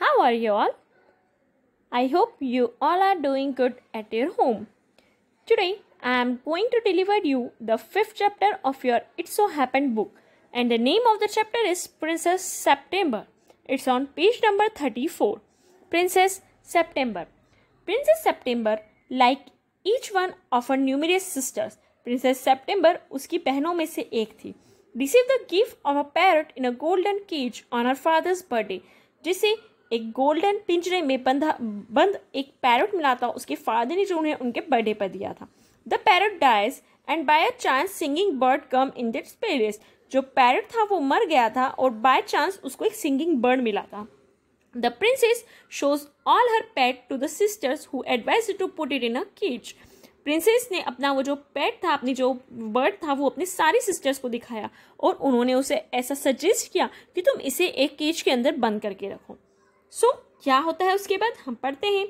How are you all? I hope you all are doing good at your home. Today, I am going to deliver you the fifth chapter of your It So Happened book, and the name of the chapter is Princess September. It's on page number 34. Princess September. Princess September, like each one of her numerous sisters, Princess September उसकी mein se ek thi. Received the gift of a parrot in a golden cage on her father's birthday, जिसे एक golden पिंजरे में बंधा बंद एक parrot मिला था उसके फादर ने जो उन्हें उनके बर्थडे पर दिया था the parrot dies and by a chance singing bird come in its place जो पैरट था वो मर गया था और बाय चांस उसको एक सिंगिंग बर्ड मिला था the princess shows all her pet to the sisters who advise to put it in a kitchen princess ने अपना वो जो पेट था अपनी जो बर्ड था वो अपने सारी सिस्टर्स को दिखाया और उन्होंने उसे ऐसा सजेस्ट किया कि तुम इसे एक केज के अंदर बंद करके रखो सो so, क्या होता है उसके बाद हम पढ़ते हैं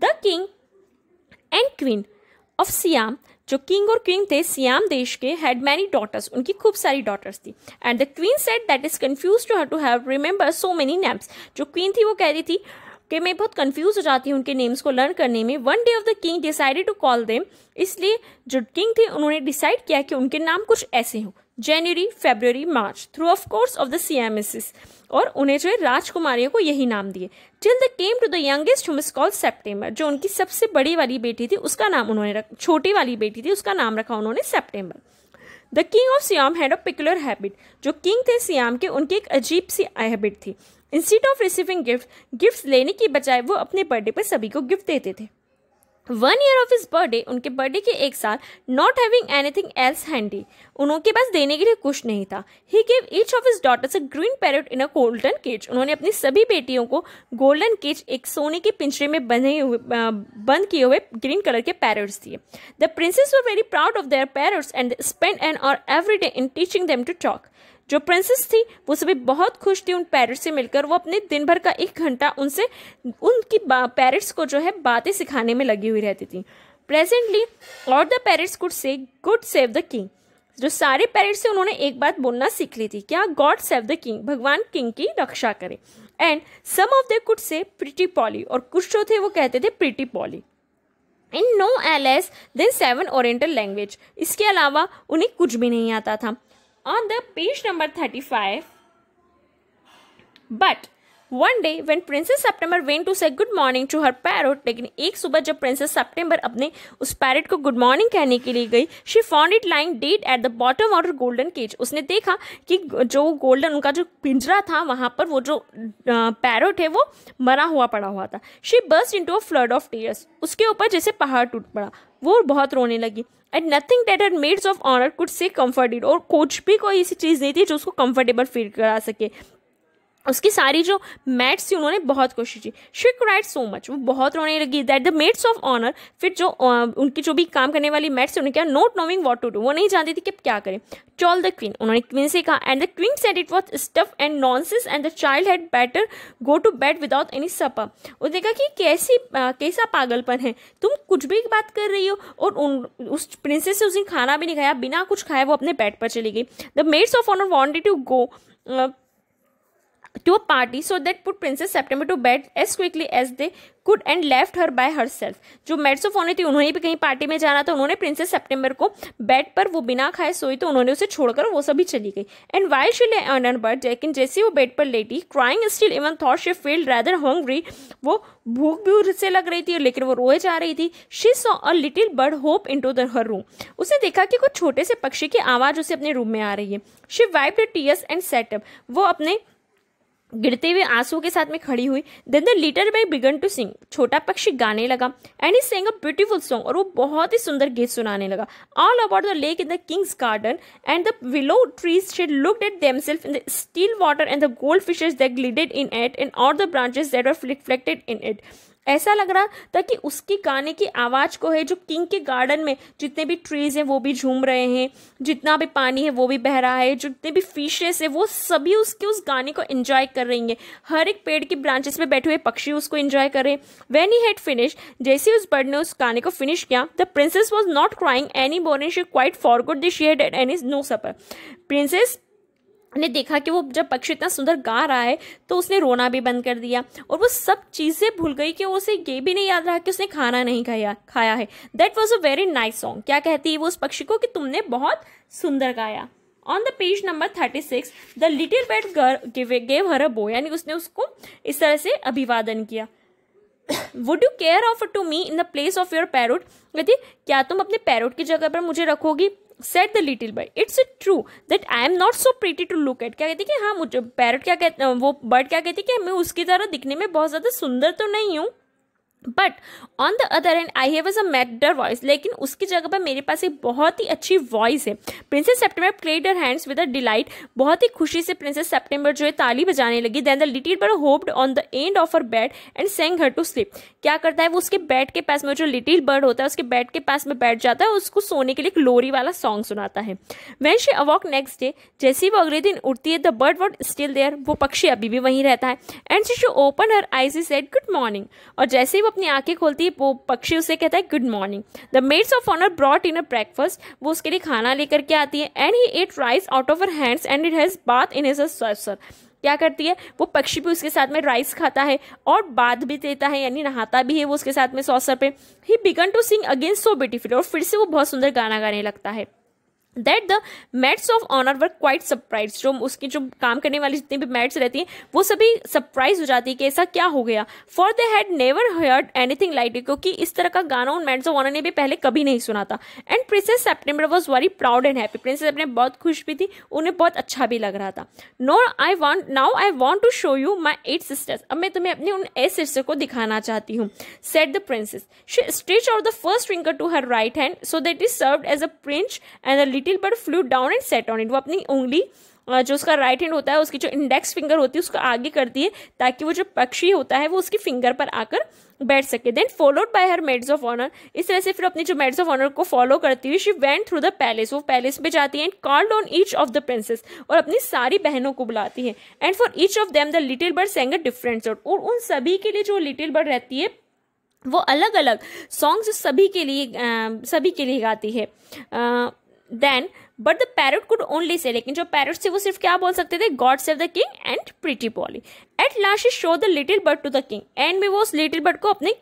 the king and queen of Siam जो किंग और क्वीन थे सियाम देश के हैड मैनी डॉटर्स उनकी खूब सारी डॉटर्स थी and the queen set that is confuse to her to have remember so many names जो क्वीन थी वो कह रही थी कि मैं बहुत कन्फ्यूज हो जाती हूँ उनके नेम्स को लर्न करने में one day of the king decided to call them इसलिए जो किंग थे उन्होंने डिसाइड किया कि उनके नाम कुछ ऐसे हों January February March through of course of the Siamese और उन्हें जो है राजकुमारियों को यही नाम दिए till the came to the youngest whom is called September जो उनकी सबसे बड़ी वाली बेटी थी उसका नाम उन्होंने रख छोटी वाली बेटी थी उसका नाम रखा उन्होंने September the king of Siam had a peculiar habit जो किंग थे सियाम के उनकी एक अजीब सी हैबिट थी instead of receiving gift gift लेने की बजाय वो अपने बर्थडे पर सभी को गिफ्ट देते थे one year of his birthday उनके बर्थडे के एक साल not having anything else handy उनके पास देने के लिए कुछ नहीं था ही give each of his daughters a green parrot in a golden cage उन्होंने अपनी सभी बेटियों को गोल्डन केज एक सोने के पिंजरे में बने हुए बंद किए हुए ग्रीन कलर के पैरट्स दिए the princesses were very proud of their parrots and spend an hour every day in teaching them to talk जो प्रिंसेस थी वो सभी बहुत खुश थी उन पैरट से मिलकर वो अपने दिन भर का एक घंटा उनसे उनकी पैरट्स को जो है बातें सिखाने में लगी हुई रहती थी प्रेजेंटली और the parrots could say God save the king जो सारे पैरट्स थे उन्होंने एक बात बोलना सीख ली थी क्या गॉड सेव द किंग भगवान किंग की रक्षा करे and some of the could say pretty Polly और कुछ जो थे वो कहते थे pretty Polly in no less than seven oriental language इसके अलावा उन्हें कुछ भी नहीं आता था on the page number 35 but one day when princess September went to say good morning to her parrot लेकिन एक सुबह जब प्रिंसेस सेप्टेम्बर अपने उस पैरट को गुड मॉर्निंग कहने के लिए गई she found it lying dead at the bottom और गोल्डन केज उसने देखा कि जो गोल्डन उनका जो पिंजरा था वहाँ पर वो जो पैरोट है वो मरा हुआ पड़ा हुआ था she burst into a flood of tears उसके ऊपर जैसे पहाड़ टूट पड़ा वो बहुत रोने लगी and nothing that at maids of honour could say comforted और कुछ भी कोई ऐसी चीज़ नहीं थी जो उसको कम्फर्टेबल फील करा सके उसकी सारी जो मैट्स थी उन्होंने बहुत कोशिश की शी राइट सो मच वो बहुत रोने लगी that the maids of honour फिर जो उनकी जो भी काम करने वाली मैट्स उन्होंने कहा not knowing what to do वो नहीं जानती थी कि अब क्या करें चॉल द क्वीन उन्होंने क्वीन से कहा and the queen said it was stuff and nonsense and the child had better go to bed without any supper उसने कहा कि कैसी आ, कैसा पागलपन है तुम कुछ भी बात कर रही हो और उन उस प्रिंसेस से उसने खाना भी नहीं खाया बिना कुछ खाया वो अपने बेड पर चली गई the maids of honour wanted to go to a party so that put Princess September to bed as quickly as they could and left her by herself. जो मेड्स ऑफ ऑनर थी उन्होंने भी कहीं party में जाना था उन्होंने princess September को बेड पर वो बिना खाए सोई तो उन्होंने उसे छोड़कर वो सभी चली गई and why she lay earn but लेकिन जैसे वो बेड पर लेटी crying still even thought she feel rather hungry वो भूख भी से लग रही थी लेकिन वो रोए जा रही थी she saw a little bird hop into the her room उसने देखा कि कुछ छोटे से पक्षी की आवाज़ उसे अपने रूम में आ रही है she wipe tears and sat up वो अपने गिरते हुए आंसुओं के साथ में खड़ी हुई देन द लिटर बाई बिगन टू सिंग छोटा पक्षी गाने लगा and he sang a beautiful song और वो बहुत ही सुंदर गीत सुनाने लगा all about the lake in the king's garden and the willow trees that look at them self in the still water and the gold fishes that glided in it and all the branches that are reflected in it ऐसा लग रहा था कि उसके गाने की आवाज़ को है जो किंग के गार्डन में जितने भी ट्रीज हैं वो भी झूम रहे हैं जितना भी पानी है वो भी बह रहा है जितने भी फिशेस है वो सभी उसके उस गाने को एंजॉय कर रही हैं हर एक पेड़ की ब्रांचेस में बैठे हुए पक्षी उसको एंजॉय कर रहे हैं वेन ही हैड फिनिश जैसे उस बर्ड ने उस गाने को फिनिश किया the princess was not crying any बोर्न she quite forgot this she had any no supper princess ने देखा कि वो जब पक्षी इतना सुंदर गा रहा है तो उसने रोना भी बंद कर दिया और वो सब चीज़ें भूल गई कि उसे ये भी नहीं याद रहा कि उसने खाना नहीं खाया खाया है that was a very nice song क्या कहती है वो उस पक्षी को कि तुमने बहुत सुंदर गाया on the page number thirty six the little bird girl gave her a bow यानी उसने उसको इस तरह से अभिवादन किया would you care of to me in the place of your parrot कहती क्या तुम अपने पैरोट की जगह पर मुझे रखोगी said the little bird it's true that I am not so pretty to look at क्या कहती है कि हाँ मुझे पैरट क्या कहते वो बर्ड क्या कहती है कि मैं उसकी तरह दिखने में बहुत ज़्यादा सुंदर तो नहीं हूँ but on the other hand I have as a better voice लेकिन उसकी जगह पर मेरे पास एक बहुत ही अच्छी वॉइस है princess September played her hands with a delight बहुत ही खुशी से प्रिंसेस सेप्टेम्बर जो है ताली बजाने लगी then the little bird hopped on the end of her bed and sang her to sleep क्या करता है वो उसके बेड के पास में जो लिटिल बर्ड होता है उसके बेड के पास में बैठ जाता है उसको सोने के लिए एक लोरी वाला सॉन्ग सुनाता है when she awoke next day जैसे वो अगले दिन उठती है the bird was still there वो पक्षी अभी भी वहीं रहता है and she shoe open her eyes said good morning और जैसे ही वो अपनी आंखें खोलती है वो पक्षी उसे कहता है good morning the maids of honour brought in a breakfast वो उसके लिए खाना लेकर के आती है and he ate rice out of her hands and it has bath in his saucer क्या करती है वो पक्षी भी उसके साथ में राइस खाता है और बाद भी देता है यानी नहाता भी है वो उसके साथ में सॉसर पे he began to sing again so beautiful और फिर से वो बहुत सुंदर गाना गाने लगता है that the maids of honour were quite surprise जो उसके जो काम करने वाली जितनी भी मैट्स रहती हैं वो सभी सरप्राइज हो जाती है कि ऐसा क्या हो गया for they had never heard anything like it क्योंकि इस तरह का गाना उन मैट्स ऑफ ऑनर ने भी पहले कभी नहीं सुना था and princess September was very proud and happy princess अपने बहुत खुश भी थी उन्हें बहुत अच्छा भी लग रहा था no I want now I want to show you my eight sisters अब मैं तुम्हें अपने उन एट सिस्टर को दिखाना चाहती हूँ said the princess she stretch out the first finger to her right hand so that is serve as a perch and a little bird flew down and sat on it वो अपनी उंगली जो उसका right hand होता है उसकी जो index finger होती है उसको आगे करती है ताकि वो जो पक्षी होता है वो उसकी फिंगर पर आकर बैठ सके then followed by her maids of honour इस तरह से फिर अपनी जो मेड्स ऑफ ऑनर को फॉलो करती हुई she went through the palace वो पैलेस में जाती है and called on each of the princesses और अपनी सारी बहनों को बुलाती है and for each of them the little bird sang a different song और उन सभी के लिए जो लिटिल बर्ड रहती है वो अलग अलग सॉन्ग्स सभी के लिए आ, सभी के लिए गाती है ah, then but the parrot could only say लेकिन जो पैरट थे वो सिर्फ क्या बोल सकते थे God save the king and pretty Polly at last show the little bird to the king and में वो उस लिटिल बर्ड को अपने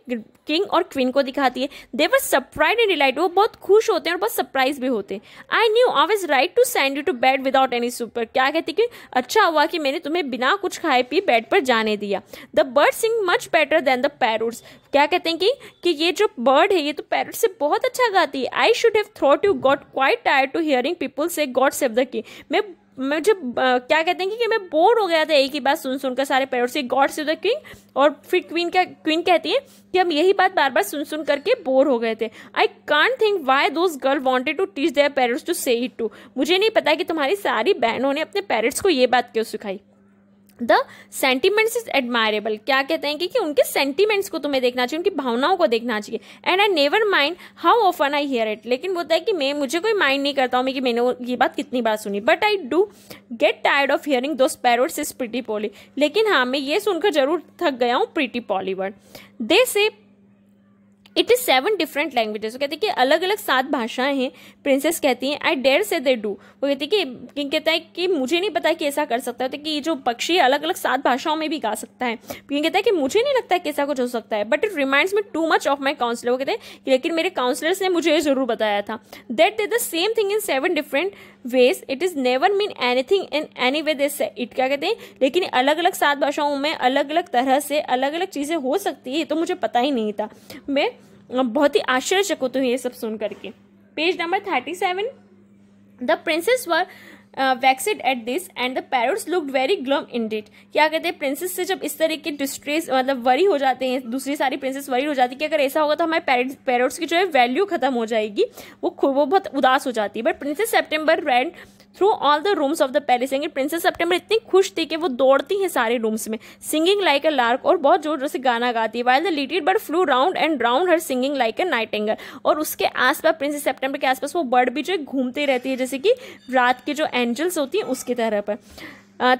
किंग और क्वीन को दिखाती है वर सरप्राइज एंड डिलाइट वो बहुत खुश होते हैं और बहुत सरप्राइज भी होते हैं I knew I was right to send you to bed without any supper क्या कहती कि अच्छा हुआ कि मैंने तुम्हें बिना कुछ खाए पिए बेड पर जाने दिया the bird sing much better than the parrots क्या कहते हैं कि, कि ये जो बर्ड है ये तो पैरोट से बहुत अच्छा गाती है आई शुड हैव थ्रॉट you got quite tired to hearing people say God save the king मैं मुझे क्या कहते हैं कि, कि मैं बोर हो गया था एक ही बात सुन सुनकर सारे पेरेंट्स से गॉड से द किंग और फिर क्वीन का क्वीन कहती है कि हम यही बात बार बार सुन सुन करके बोर हो गए थे I can't think why those girl wanted to teach their parents to say it too मुझे नहीं पता कि तुम्हारी सारी बहनों ने अपने पेरेंट्स को ये बात क्यों सिखाई द सेंटिमेंट्स इज एडमायरेबल क्या कहते हैं कि, कि उनके सेंटिमेंट्स को तुम्हें देखना चाहिए उनकी भावनाओं को देखना चाहिए and I never mind how often I hear it लेकिन बोलता है कि मैं मुझे कोई माइंड नहीं करता हूँ मैं कि मैंने ये बात कितनी बार सुनी but I do get tired of hearing those parrots is pretty Polly लेकिन हाँ मैं ये सुनकर जरूर थक गया हूँ pretty poly word they say it is seven different languages वो कहते हैं कि अलग अलग सात भाषाएं हैं प्रिंसेस कहती हैं आई डेयर से दे डू वो कहती है कि किंग कहता है कि मुझे नहीं पता कि ऐसा कर सकता है तो कि ये जो पक्षी अलग अलग सात भाषाओं में भी गा सकता है किंग कहता है कि मुझे नहीं लगता है कि ऐसा कुछ हो सकता है but it reminds me too much of my counsellor वो कहते हैं लेकिन मेरे काउंसलर्स ने मुझे ये जरूर बताया था that they the same thing in seven different ways it is never mean anything in any way this it क्या कहते हैं लेकिन अलग अलग सात भाषाओं में अलग अलग तरह से अलग अलग चीज़ें हो सकती है तो मुझे पता ही नहीं था मैं बहुत ही आश्चर्यचकित होते ये सब सुन करके page number thirty seven the princesses were vexed at this and the parents look very glum indeed क्या कहते हैं प्रिंसेस से जब इस तरह के डिस्ट्रेस मतलब वरी हो जाते हैं दूसरी सारी प्रिंसेस वरी हो जाती है कि अगर ऐसा होगा तो हमारे पेरेंट्स की जो है वैल्यू खत्म हो जाएगी वो वो बहुत उदास हो जाती है but princess September ran through all the rooms of the palace singing princess September इतनी खुश थी कि वो दौड़ती हैं सारे रूम्स में सिंगिंग लाइक अ लार्क और बहुत जोर जोर से गाना गाती है while the little bird flew round and round her singing like a nightingale और उसके आसपास प्रिंसेस सेप्टेम्बर के आसपास वो बर्ड भी जो घूमती रहती है जैसे कि रात के जो एंजल्स होती हैं उसकी तरह पर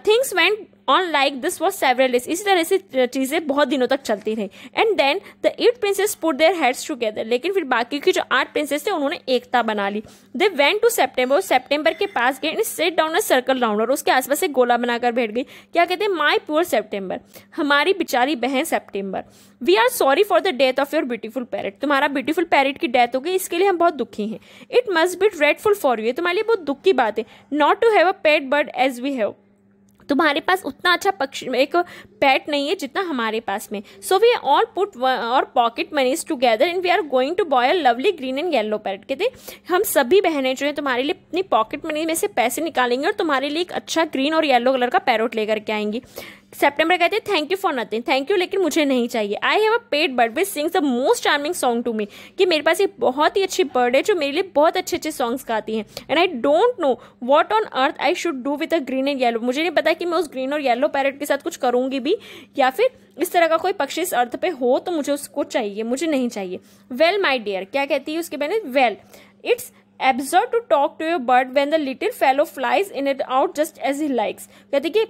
things went on like this was several days इसी तरह से uh, चीज़ें बहुत दिनों तक चलती रही and then the eight princesses put their heads together लेकिन फिर बाकी के जो आठ प्रिंसेस थे उन्होंने एकता बना ली they went to September September के पास गए and sat down a circle round और उसके आसपास एक गोला बनाकर बैठ गई क्या कहते हैं माई पुअर सेप्टेम्बर हमारी बेचारी बहन September we are sorry for the death of your beautiful parrot तुम्हारा ब्यूटीफुल पैरट की डेथ हो गई इसके लिए हम बहुत दुखी हैं it must be dreadful for you तुम्हारे लिए बहुत दुख की बात है not to have a pet bird as we have तुम्हारे पास उतना अच्छा पक्षी एक पैट नहीं है जितना हमारे पास में so we all put our pocket moneys together and we are going to buy lovely green and yellow pet कहते हम सभी बहनें जो हैं तुम्हारे लिए अपनी पॉकेट मनी में से पैसे निकालेंगे और तुम्हारे लिए एक अच्छा ग्रीन और येलो कलर का पैरोट लेकर के आएंगी सेप्टेम्बर कहते हैं thank you for nothing thank you लेकिन मुझे नहीं चाहिए I have a pet bird which sings the most charming song to me कि मेरे पास एक बहुत ही अच्छी बर्ड है जो मेरे लिए बहुत अच्छे अच्छे सॉन्ग्स गाती है and I don't know what on earth I should do with a green and yellow मुझे नहीं पता कि मैं उस ग्रीन और येलो पैरट के साथ कुछ करूँगी भी या फिर इस तरह का कोई पक्षी इस अर्थ पे हो तो मुझे उसको चाहिए मुझे नहीं चाहिए वेल माई डियर क्या कहती है उसके बहने well it's absurd to talk to your bird when the little fellow flies in it out just as he likes कहते कि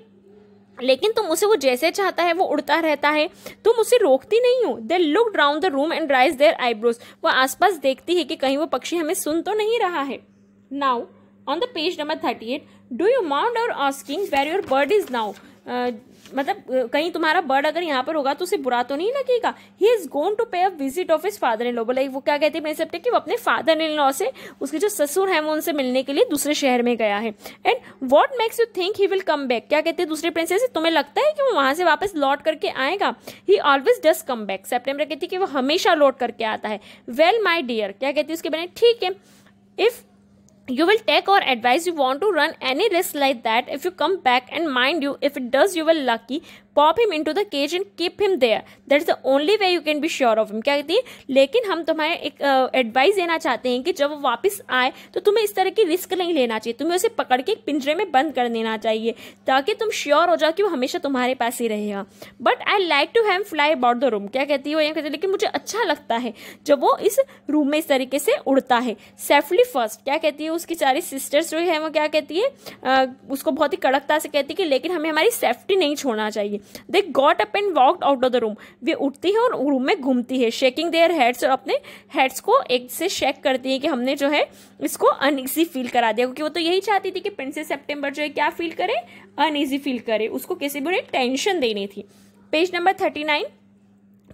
लेकिन तुम उसे वो जैसे चाहता है वो उड़ता रहता है तुम उसे रोकती नहीं हो they look round the room and raise their eyebrows वो आसपास देखती है कि कहीं वो पक्षी हमें सुन तो नहीं रहा है now on the page number thirty eight do you mind और asking where your bird is now मतलब कहीं तुम्हारा बर्ड अगर यहाँ पर होगा तो उसे बुरा तो नहीं लगेगा he is gone to pay a visit of his father in law बोला वो क्या कहते हैं कि वो अपने फादर इन लॉ से उसके जो ससुर हैं वो उनसे मिलने के लिए दूसरे शहर में गया है and what makes you think he will come back क्या कहते हैं दूसरे प्रिंसेस तुम्हें लगता है कि वो वहां से वापस लौट करके आएगा he always does come back September कहती है कि वो हमेशा लौट करके आता है वेल माई डियर क्या कहती है उसके बने ठीक है if you will take our advice you want to run any risk like that if you come back and mind you if it does you will lucky pop him into the cage and keep him there that is the only way you can be sure of him क्या कहती है लेकिन हम तुम्हें एक advice uh, देना चाहते हैं कि जब वो वापस आए तो तुम्हें इस तरह की रिस्क नहीं लेना चाहिए तुम्हें उसे पकड़ के पिंजरे में बंद कर देना चाहिए ताकि तुम श्योर हो जाओ कि वो हमेशा तुम्हारे पास ही रहेगा but I like to have fly about the room क्या कहती है वो कहती है लेकिन मुझे अच्छा लगता है जब वो इस रूम में इस तरीके से उड़ता है सेफली फर्स्ट क्या कहती है उसकी सारी सिस्टर्स जो है वो क्या कहती है uh, उसको बहुत ही कड़कता से कहती है कि लेकिन हमें हमारी सेफ्टी नहीं छोड़ना चाहिए they got up and walked out of the room वे उठती है और रूम में घूमती है शेकिंग देयर हेड्स और अपने हेड्स को एक से शेक करती है कि हमने जो है इसको अनइजी फील करा दिया क्योंकि वो तो यही चाहती थी कि प्रिंसेस सेप्टेम्बर जो है क्या फील करे अनइजी फील करे उसको किसी भी टेंशन देनी थी page number thirty nine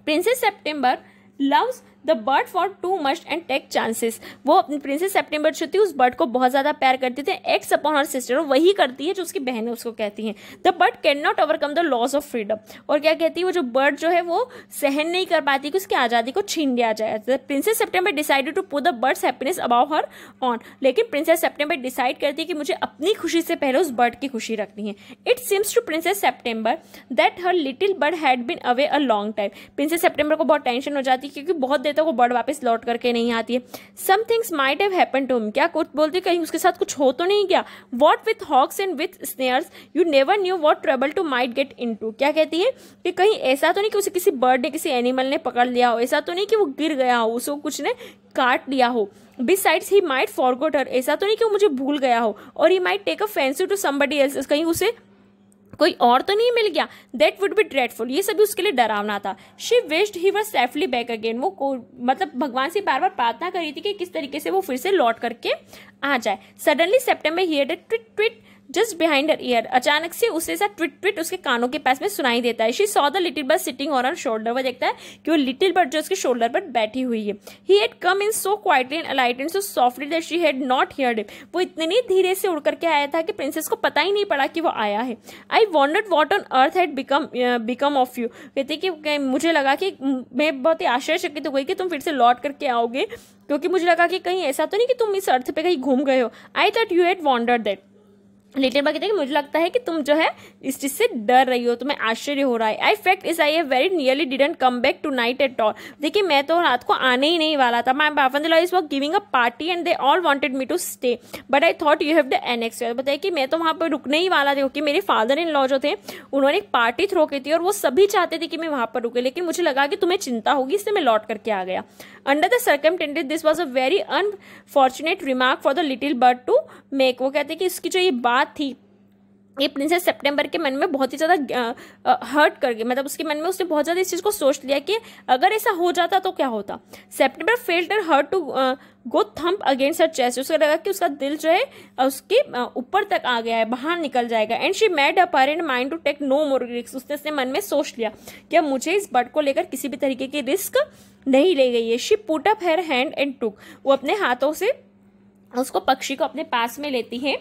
princess September loves the bird for too much and take chances वो अपनी प्रिंसेस सेप्टेम्बर जो थी उस बर्ड को बहुत ज़्यादा प्यार करती थी एक्स अपॉन हर सिस्टर वही करती है जो उसकी बहन उसको कहती हैं the bird can not overcome the loss of freedom और क्या कहती है वो जो बर्ड जो है वो सहन नहीं कर पाती कि उसकी आज़ादी को छीन लिया जाए the princess September decided to put the bird's happiness above her own लेकिन प्रिंसेस सेप्टेम्बर डिसाइड करती है कि मुझे अपनी खुशी से पहले उस बर्ड की खुशी रखनी है it seems to princess September that her little bird had been away a long time princess September को बहुत टेंशन हो जाती है क्योंकि बहुत देर तक वो बर्ड वापस लौट करके नहीं आती है some things might have happen to him क्या कुछ बोलती कहीं उसके साथ कुछ हो तो नहीं क्या what with hawks and with snares you never knew what trouble to might get in क्या कहती है कि कहीं ऐसा तो नहीं कि उसे किसी बर्ड ने किसी एनिमल ने पकड़ लिया हो ऐसा तो नहीं कि वो गिर गया हो उसको कुछ ने काट लिया हो बिस besides he might forgot her ऐसा तो नहीं कि वो मुझे भूल गया हो और he might take a fancy to somebody else कहीं उसे कोई और तो नहीं मिल गया देट वुड बी ड्रेडफुल ये सभी उसके लिए डरावना था she wished he was safely back again वो को मतलब भगवान से बार बार प्रार्थना करी थी कि किस तरीके से वो फिर से लौट करके आ जाए सडनली सेप्टेम्बर ही tweet tweet just behind her ear अचानक से उसे ऐसा ट्विट ट्विट उसके कानों के पास में सुनाई देता है she saw the little bird sitting on shoulder वह देखता है कि वो लिटिल बर्ड जो उसके शोल्डर पर बैठी हुई है he had come in so quietly and alight and so softly that she had not heard वो इतने धीरे से उड़ करके आया था कि प्रिंसेस को पता ही नहीं पड़ा कि वो आया है I wondered what on earth had become become of you कहते कि मुझे लगा कि मैं बहुत ही आश्चर्यचकित हो गई कि तुम फिर से लौट करके आओगे क्योंकि मुझे लगा कि कहीं ऐसा तो नहीं कि तुम इस अर्थ पे कहीं घूम गए हो I thought you had wanted that later बाकी देखिए मुझे लगता है कि तुम जो है इस चीज़ से डर रही हो तुम्हें आश्चर्य हो रहा है आई फैक्ट इज आई है very nearly didn't come back tonight at all देखिए मैं तो रात को आने ही नहीं वाला था माई बाफन is walk giving a party and they all wanted me to stay but I thought you have the anxious बताइए कि मैं तो वहाँ पर रुकने ही वाला था क्योंकि मेरे फादर इन लॉ जो थे उन्होंने एक पार्टी थ्रो की थी और वो सभी चाहते थे कि मैं वहाँ पर रुके लेकिन मुझे लगा कि तुम्हें चिंता होगी इससे मैं लौट करके आ गया under the circumstances this was a very unfortunate remark for the little bird to make वो कहते हैं कि इसकी जो ये बात बात थी ये प्रिंसेस सितंबर के मन में बहुत ही ज़्यादा हर्ट कर गई मतलब उसके मन में उसने बहुत ज़्यादा इस चीज़ को सोच लिया कि अगर ऐसा हो जाता तो क्या होता September felt and heart to go thump against her chest उसको लगा कि उसका दिल जो है उसके ऊपर तक आ गया है बाहर निकल जाएगा and she made a parent mind to take no more risk उसने अपने मन में सोच लिया कि अब मुझे इस बर्ड को लेकर किसी भी तरीके की रिस्क नहीं ले गई है she put up her hand and took वो अपने हाथों से उसको पक्षी को अपने पास में लेती है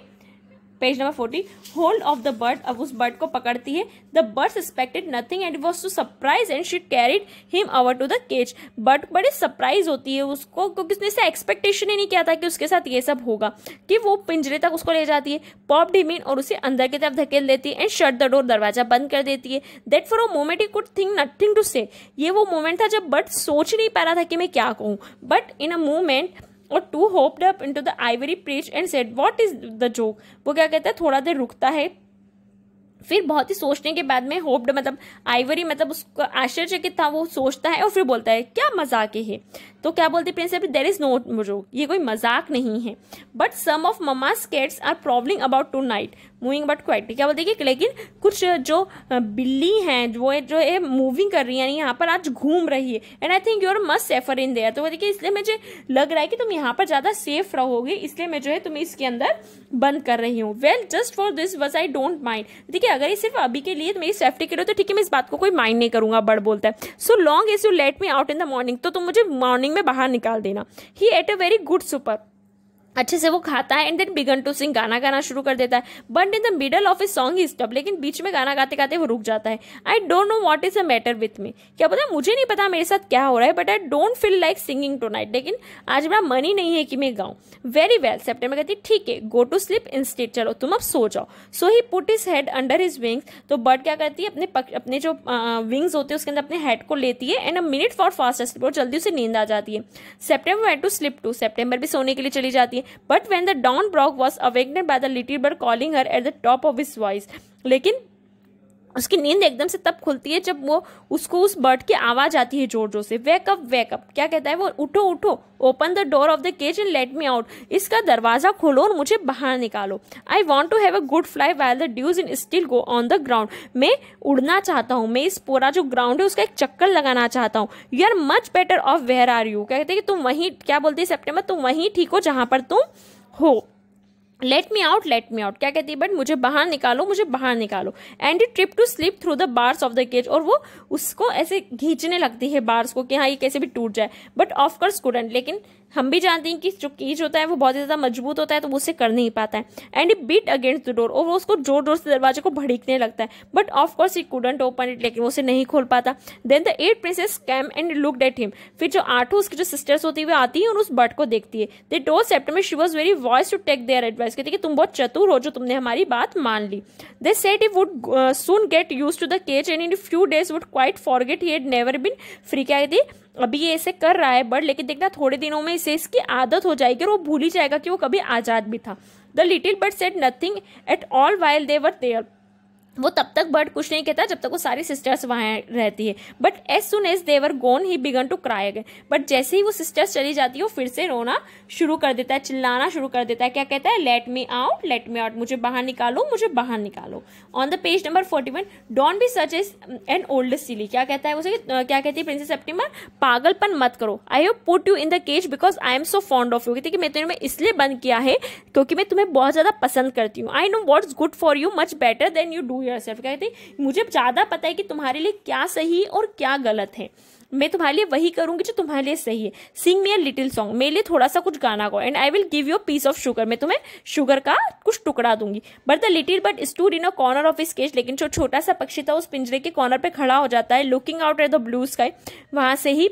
page number forty hold of the bird अब उस बर्ड को पकड़ती है the bird suspected nothing and was too surprise and she carried him over to the cage bird बड़ी सरप्राइज होती है उसको क्योंकि उसने ऐसा एक्सपेक्टेशन ही नहीं किया था कि उसके साथ ये सब होगा कि वो पिंजरे तक उसको ले जाती है पॉप डिमीन और उसे अंदर की तरफ धकेल देती है एंड शट द डोर दरवाजा बंद कर देती है that for a moment he could think nothing to say ये वो मोमेंट था जब बर्ड सोच नहीं पा रहा था कि मैं क्या कहूँ but in a moment or two hopped up into the ivory perch and said what is the joke वो क्या कहता है थोड़ा देर रुकता है फिर बहुत ही सोचने के बाद में होप्ड मतलब आइवरी मतलब उसको आश्चर्यचकित था वो सोचता है और फिर बोलता है क्या मजाक है तो क्या बोलती principal there is no joke ये कोई मजाक नहीं है but some of mama skates are prowling about tonight moving but quite क्या बोलते कि लेकिन कुछ जो बिल्ली हैं वो जो है मूविंग कर रही है यानी यहाँ पर आज घूम रही है and I think you're must safer in there तो वो देखिए इसलिए मुझे लग रहा है कि तुम यहाँ पर ज़्यादा सेफ रहोगे इसलिए मैं जो है तुम्हें इसके अंदर बंद कर रही हूँ वेल जस्ट फॉर दिस वज आई डोंट माइंड देखिए अगर ये सिर्फ अभी के लिए मेरी सेफ्टी के लिए तो ठीक है मैं इस बात को कोई माइंड नहीं करूंगा बड़ बोलता है so long is you let me out in the morning तो तुम मुझे मॉर्निंग में बाहर निकाल देना ही at a very good super अच्छे से वो खाता है एंड देन बिगन टू सिंग गाना गाना शुरू कर देता है but in the middle of a song is stop लेकिन बीच में गाना गाते गाते वो रुक जाता है I don't know what is a matter with me क्या पता मुझे नहीं पता मेरे साथ क्या हो रहा है but I don't feel like singing tonight लेकिन आज मेरा मन ही नहीं है कि मैं गाऊँ वेरी वेल सेप्टेम्बर कहती ठीक है गो टू स्लिप स्टेट चलो तुम अब सो जाओ so he put his head under his wings तो बर्ड क्या करती है अपने पक, अपने जो विंग्स होते हैं उसके अंदर अपने हेड को लेती है and a minute for fast sleep और जल्दी उसे नींद आ जाती है September went to sleep too September भी सोने के लिए चली जाती है But when the dawn broke was awakened by the little bird calling her at the top of his voice. लेकिन उसकी नींद एकदम से तब खुलती है जब वो उसको उस बर्ड की आवाज़ आती है ज़ोर ज़ोर से वेकअप वेकअप क्या कहता है वो उठो उठो open the door of the cage and let me out इसका दरवाज़ा खोलो और मुझे बाहर निकालो I want to have a good fly while the dews in still go on the ground मैं उड़ना चाहता हूँ मैं इस पूरा जो ग्राउंड है उसका एक चक्कर लगाना चाहता हूँ you are much better off where are you क्या कहते हैं कि तुम वहीं क्या बोलते हैं सेप्टेम्बर तुम वहीं ठीक हो जहाँ पर तुम हो let me out let me out क्या कहती है बट मुझे बाहर निकालो मुझे बाहर निकालो and tried to slip through the bars of the cage और वो उसको ऐसे खींचने लगती है बार्स को कि हाँ ये कैसे भी टूट जाए बट ऑफकोर्स स्टूडेंट लेकिन हम भी जानते हैं कि जो कीज होता है वो बहुत ज़्यादा मजबूत होता है तो वो उसे कर नहीं पाता है and he beat against the door और वो उसको जोर जोर से दरवाजे को भड़कने लगता है but of course he couldn't open it लेकिन वो उसे नहीं खोल पाता then the eight princess came and looked at him फिर जो आठों उसकी जो सिस्टर्स होती है वो आती है और उस बट को देखती है they September she was very wise to take their advice कहती है कि तुम बहुत चतुर हो जो तुमने हमारी बात मान ली they said he would soon get used to the cage and in few days would quite forget he had never been free क्या कहती अभी ये ऐसे कर रहा है बट लेकिन देखना थोड़े दिनों में इसे इसकी आदत हो जाएगी और वो भूल ही जाएगा कि वो कभी आज़ाद भी था the little bird said nothing at all while they were there वो तब तक बर्ड कुछ नहीं कहता जब तक वो सारी सिस्टर्स वहाँ रहती है but as soon as they were gone he began to cry again but जैसे ही वो सिस्टर्स चली जाती है वो फिर से रोना शुरू कर देता है चिल्लाना शुरू कर देता है क्या कहता है let me out let me out मुझे बाहर निकालो मुझे बाहर निकालो on the page number forty one don't be such as an old silly क्या कहता है उसे क्या कहती है प्रिंसेस सेप्टिमर पागलपन मत करो I have put you in the cage because I am so fond of you कहती कि मैं तुम्हें तो इसलिए बंद किया है क्योंकि मैं तुम्हें बहुत ज़्यादा पसंद करती हूँ I know what's good for you much better than you do yourself क्या कहते मुझे ज़्यादा पता है कि तुम्हारे लिए क्या सही और क्या गलत है मैं तुम्हारे लिए वही करूंगी जो तुम्हारे लिए सही है सिंग मी अ लिटिल सॉन्ग मेरे लिए थोड़ा सा कुछ गाना गाओ and I will give you piece of sugar मैं तुम्हें शुगर का कुछ टुकड़ा दूंगी but the little bird stood in a corner of his cage लेकिन जो छोटा सा पक्षी था उस पिंजरे के कॉर्नर पे खड़ा हो जाता है looking out at the blue sky वहां से ही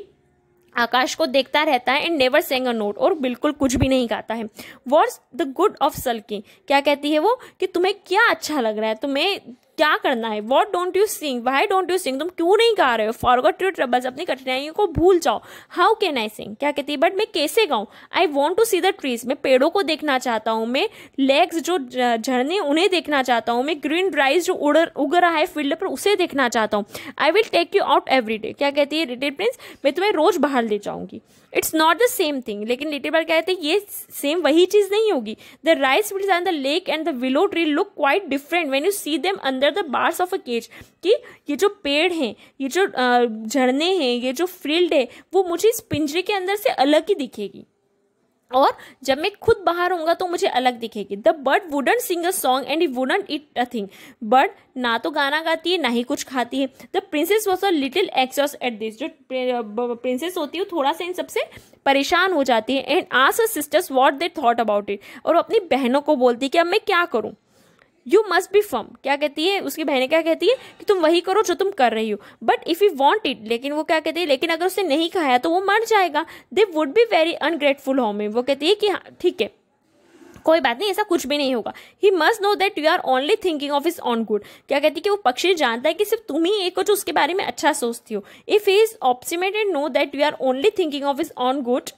आकाश को देखता रहता है and never sang a note और बिल्कुल कुछ भी नहीं गाता है what's the good of sulky क्या कहती है वो कि तुम्हें क्या अच्छा लग रहा है तुम्हें क्या करना है what don't you sing why don't you sing तुम क्यों नहीं गा रहे हो फॉरवर्ड योर ट्रबल्स अपनी कठिनाइयों को भूल जाओ हाउ केन आई सिंग क्या कहती है बट मैं कैसे गाऊँ I want to see the trees मैं पेड़ों को देखना चाहता हूँ मैं लेग्स जो झरने उन्हें देखना चाहता हूँ मैं ग्रीन ड्राइज जो उड़ उग रहा है फील्ड पर उसे देखना चाहता हूँ I will take you out every day क्या कहती है रिटेड प्रिंस मैं तुम्हें रोज़ बाहर ले जाऊँगी it's not the same thing लेकिन लेटे बार कहते हैं ये सेम वही चीज़ नहीं होगी the rice fields and the lake and the willow tree look quite different when you see them under the bars of a cage कि ये जो पेड़ हैं ये जो झरने हैं ये जो फील्ड है वो मुझे इस पिंजरे के अंदर से अलग ही दिखेगी और जब मैं खुद बाहर होऊंगा तो मुझे अलग दिखेगी the bird wouldn't sing a song and he wouldn't eat a thing bird ना तो गाना गाती है ना ही कुछ खाती है the princess was a little एक्सॉस एट दिस जो प्रिंसेस होती है वो थोड़ा सा इन सबसे परेशान हो जाती है एंड आस her sisters what they thought about it और अपनी बहनों को बोलती है कि अब मैं क्या करूँ यू मस्ट बी फर्म क्या कहती है उसकी बहनें क्या कहती है कि तुम वही करो जो तुम कर रही हो but if you want it लेकिन वो क्या कहती है लेकिन अगर उसने नहीं खाया तो वो मर जाएगा they would be very ungrateful him वो कहती है कि हाँ ठीक है कोई बात नहीं ऐसा कुछ भी नहीं होगा he must know that you are only thinking of his own good क्या कहती है कि वो पक्षी जानता है कि सिर्फ तुम ही एक हो जो उसके बारे में अच्छा सोचती हो if he is obstinated know that you are only thinking of his own good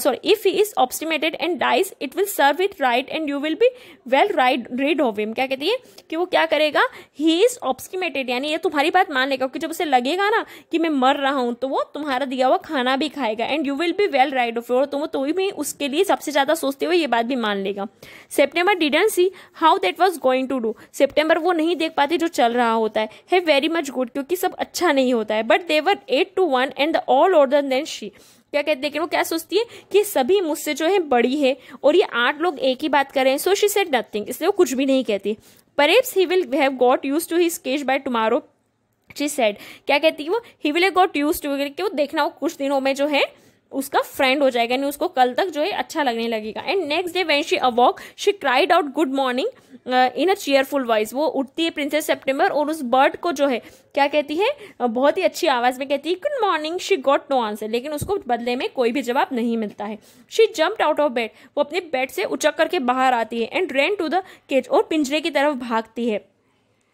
sorry if he is obstinated and dies it will serve it right and you will be well right rid of him क्या कहती है कि वो क्या करेगा ही is obstinated यानी ये तुम्हारी बात मान लेगा क्योंकि जब उसे लगेगा ना कि मैं मर रहा हूँ तो वो तुम्हारा दिया हुआ खाना भी खाएगा and you will be well rid of और तुम तो भी उसके लिए सबसे ज़्यादा सोचते हुए ये बात भी मान लेगा September didn't see how that was going to do September वो नहीं देख पाते जो चल रहा होता है है वेरी मच गुड क्योंकि सब अच्छा नहीं होता है but they were eight to one and the all older than she क्या कहते लेकिन वो क्या सोचती है कि सभी मुझसे जो है बड़ी है और ये आठ लोग एक ही बात कर रहे हैं सो शी सेड नथिंग इसलिए वो कुछ भी नहीं कहती perhaps he will have got used to his cage by tomorrow she said क्या कहती है वो he will have got used to कि वो देखना वो कुछ दिनों में जो है उसका फ्रेंड हो जाएगा यानी उसको कल तक जो है अच्छा लगने लगेगा and next day when she awoke she cried out good morning in a cheerful voice वो उठती है प्रिंसेस सेप्टेम्बर और उस बर्ड को जो है क्या कहती है uh, बहुत ही अच्छी आवाज़ में कहती है good morning she got no answer लेकिन उसको बदले में कोई भी जवाब नहीं मिलता है she jump out of bed वो अपने बेड से उचक करके बाहर आती है and ran to the cage और पिंजरे की तरफ भागती है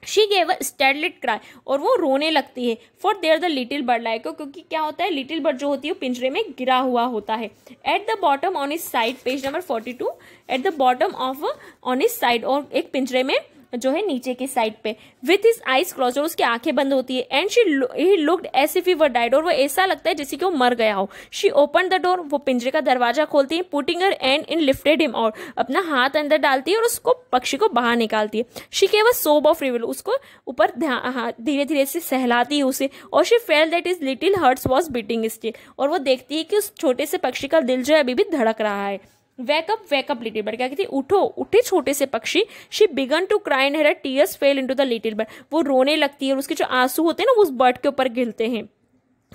she gave a startled cry और वो रोने लगती है for there the little bird lay क्योंकि क्या होता है लिटिल बर्ड जो होती है पिंजरे में गिरा हुआ होता है at the bottom on his side page number forty two at the bottom of on his side और एक पिंजरे में जो है नीचे की साइड पे विथ हिज आइस क्लोज और उसकी आंखें बंद होती है and she he looked as if he were died और वो ऐसा लगता है जैसे कि वो मर गया हो शी ओपन द डोर वो पिंजरे का दरवाजा खोलती है putting her hand in lifted him और अपना हाथ अंदर डालती है और उसको पक्षी को बाहर निकालती है शी के वह सोब ऑफ रिविल उसको ऊपर हाँ, धीरे धीरे से सहलाती है उसे और she felt that his little hearts was beating still और वो देखती है कि उस छोटे से पक्षी का दिल जो है अभी भी धड़क रहा है वैकअप वैकअप लिटिल बर्ड क्या कहती उठो उठे छोटे से पक्षी she began to cry and her tears fell to the little bird वो रोने लगती है और उसके जो आंसू होते हैं ना वो उस बर्ड के ऊपर गिरते हैं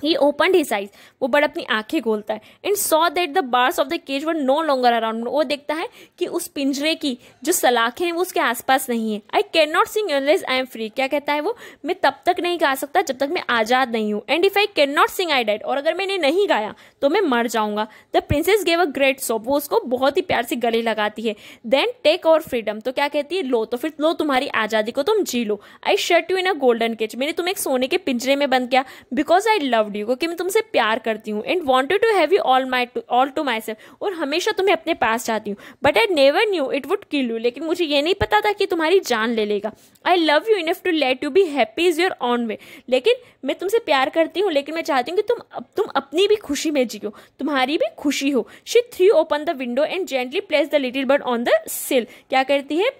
ही ओपन हिज आइज वो बड़ा अपनी आंखें खोलता है and saw that the bars of the cage were no longer around वो देखता है कि उस पिंजरे की जो सलाखें हैं वो उसके आसपास नहीं है I can not sing unless I am free क्या कहता है वो मैं तब तक नहीं गा सकता जब तक मैं आज़ाद नहीं हूँ and if I can not sing I die और अगर मैंने नहीं गाया तो मैं मर जाऊंगा the princess gave a great sob वो उसको बहुत ही प्यार से गले लगाती है देन टेक और फ्रीडम तो क्या कहती है लो तो फिर लो तुम्हारी आज़ादी को तुम जी लो I shut you in a golden cage मैंने तुम्हें एक सोने के पिंजरे में बंद किया because I love loved you क्योंकि मैं तुमसे प्यार करती हूँ and wanted to have you all my all to myself और हमेशा तुम्हें अपने पास चाहती हूँ but I never knew it would kill you लेकिन मुझे ये नहीं पता था कि तुम्हारी जान ले लेगा I love you enough to let you be happy in your own way लेकिन मैं तुमसे प्यार करती हूँ लेकिन मैं चाहती हूँ कि तुम तुम अपनी भी खुशी में जियो तुम्हारी भी खुशी हो she threw open the window and gently placed the little bird on the sill क्या करती है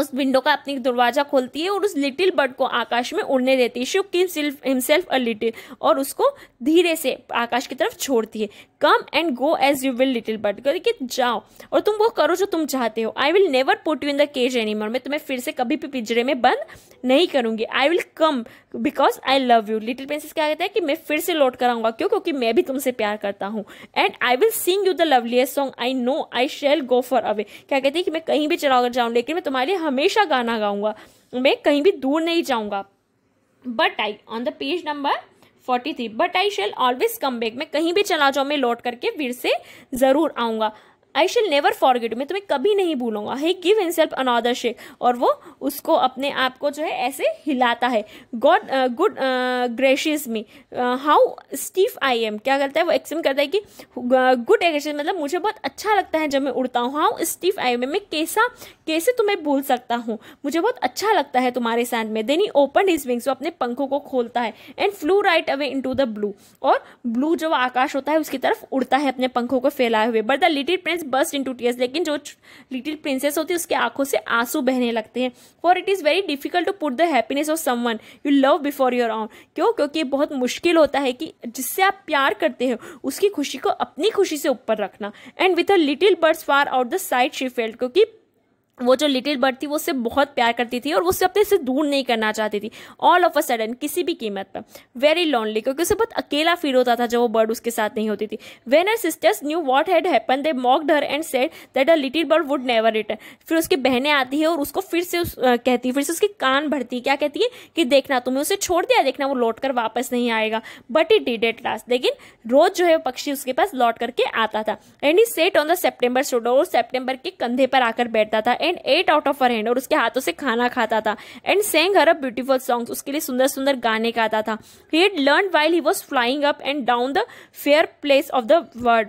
उस विंडो का अपनी दरवाजा खोलती है और उस लिटिल बर्ड को आकाश में उड़ने देती है शिव किम हिमसेल्फ अ लिटिल और उसको धीरे से आकाश की तरफ छोड़ती है come and go as you will little bird कि जाओ और तुम वो करो जो तुम चाहते हो I will never put you in the cage any मैं तुम्हें फिर से कभी भी पिंजरे में बंद नहीं करूंगी I will come because I love you little princess क्या कहता है कि मैं फिर से लौट कर आऊंगा क्यों क्योंकि मैं भी तुमसे प्यार करता हूँ and I will sing you the loveliest song I know I shall go far away क्या कहते हैं कि मैं कहीं भी चला जाऊँ लेकिन मैं तुम्हारे लिए हमेशा गाना गाऊंगा मैं कहीं भी दूर नहीं जाऊँगा but I on the page number 43 but I shall always come back मैं कहीं भी चला जाऊँ मैं लौट करके फिर से ज़रूर आऊँगा आई शेल नेवर फॉरगेट मैं तुम्हें कभी नहीं भूलूंगा he give self another shake और वो उसको अपने आप को जो है ऐसे हिलाता है god good gracious me how stiff I am क्या करता है वो एक्सप्लेन करता है कि गुड uh, ग्रेशियस मतलब मुझे बहुत अच्छा लगता है जब मैं उड़ता हूँ हाउ स्टीफ आई एम मैं कैसा कैसे तुम्हें भूल सकता हूँ मुझे बहुत अच्छा लगता है तुम्हारे साथ में then he open his wings वो अपने पंखों को खोलता है and flew right away into the blue और ब्लू जो आकाश होता है उसकी तरफ उड़ता है अपने पंखों को फैलाए हुए but the little prince burst into tears लेकिन जो लिटिल प्रिंसेस होती है उसके आंखों से आंसू बहने लगते हैं for it is very difficult to put the happiness of someone you love before your own क्यों क्योंकि बहुत मुश्किल होता है कि जिससे आप प्यार करते हो उसकी खुशी को अपनी खुशी से ऊपर रखना and with a little birds far out the sight she felt क्योंकि वो जो लिटिल बर्ड थी वो उससे बहुत प्यार करती थी और उससे अपने से दूर नहीं करना चाहती थी ऑल ऑफ अ सडन किसी भी कीमत पर वेरी लॉन्ली क्योंकि उसे बहुत अकेला फील होता था जब वो बर्ड उसके साथ नहीं होती थी when her sisters knew what had happen they mocked her and said that a little bird would never return फिर उसकी बहनें आती है और उसको फिर से उस, आ, कहती है फिर से उसके कान भरती है क्या कहती है कि देखना तुम्हें उसे छोड़ दिया देखना वो लौट कर वापस नहीं आएगा but it did at last लेकिन रोज जो है पक्षी उसके पास लौट करके आता था and he sat on the September shoulder और सेप्टेम्बर के कंधे पर आकर बैठता था and ate out of her hand और उसके हाथों से खाना खाता था and sang her a beautiful song उसके लिए सुंदर सुंदर गाने गाता था he learnt while he was flying up and down the fair places of the world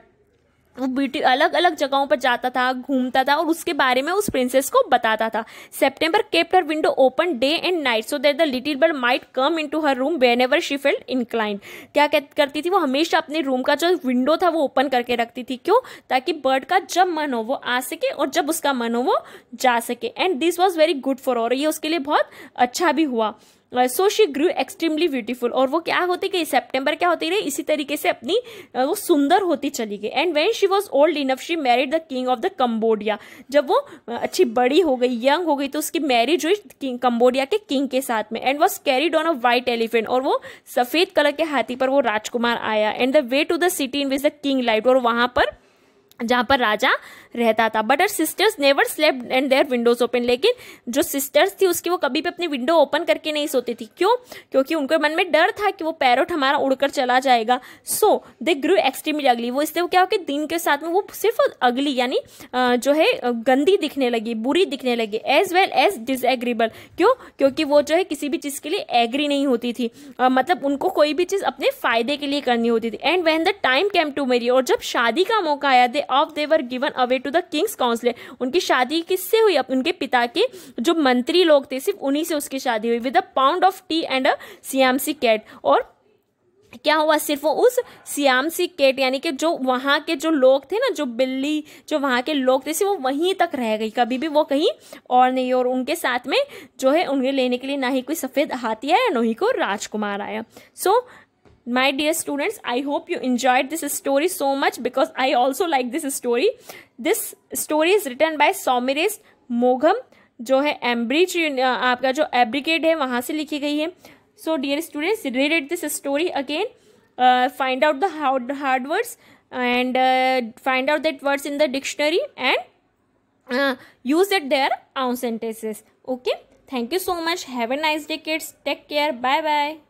वो ब्यूटी अलग अलग जगहों पर जाता था घूमता था और उसके बारे में उस प्रिंसेस को बताता था September kept her window open day and night so that the little bird might come into her room whenever she felt inclined क्या करती थी वो हमेशा अपने रूम का जो विंडो था वो ओपन करके रखती थी क्यों ताकि बर्ड का जब मन हो वो आ सके और जब उसका मन हो वो जा सके and this was very good for और ये उसके लिए बहुत अच्छा भी हुआ so she grew extremely beautiful और वो क्या होती गई सेप्टेम्बर क्या होती रही इसी तरीके से अपनी वो सुंदर होती चली गई and when she was old enough she married the king of the Cambodia जब वो अच्छी बड़ी हो गई यंग हो गई तो उसकी मैरिज हुई कम्बोडिया के किंग के साथ में and was carried on a white elephant और वो सफ़ेद कलर के हाथी पर वो राजकुमार आया and the way to the city in which the king lived और वहां पर जहां पर राजा रहता था but her sisters never slept and their windows open लेकिन जो सिस्टर्स थी उसकी वो कभी भी अपनी विंडो ओपन करके नहीं सोती थी क्यों क्योंकि उनके मन में डर था कि वो पैरोट हमारा उड़कर चला जाएगा सो दे ग्रू एक्सट्रीमली अगली वो इससे क्या हो कि दिन के साथ में वो सिर्फ अगली यानी जो है गंदी दिखने लगी बुरी दिखने लगी एज वेल एज डिसएग्रीबल क्यों क्योंकि वो जो है किसी भी चीज़ के लिए एग्री नहीं होती थी आ, मतलब उनको कोई भी चीज़ अपने फ़ायदे के लिए करनी होती थी and when the time came to marry और जब शादी का मौका आया they of they were given away गए टू द किंग्स काउंसिलर उनकी शादी किससे हुई उनके पिता के जो मंत्री लोग थे सिर्फ उन्हीं से उसकी शादी हुई with a pound of tea and a Siamese cat और क्या हुआ सिर्फ वो उस सियामसी केट यानी कि के जो वहाँ के जो लोग थे ना जो बिल्ली जो वहाँ के लोग थे वो वहीं तक रह गई कभी भी वो कहीं और नहीं और उनके साथ में जो है उन्हें लेने के लिए ना ही कोई सफ़ेद हाथी आया ना ही को राजकुमार आया so my dear students I hope you you this story so much because I also like this story this story is written by Somerset मोघम जो है एम्ब्रिज आपका जो एब्रिकेड है वहाँ से लिखी गई है so dear students read it this story again find out the hard hard words and find out that words in the dictionary and use it their own sentences okay thank you so much have a nice day kids take care bye bye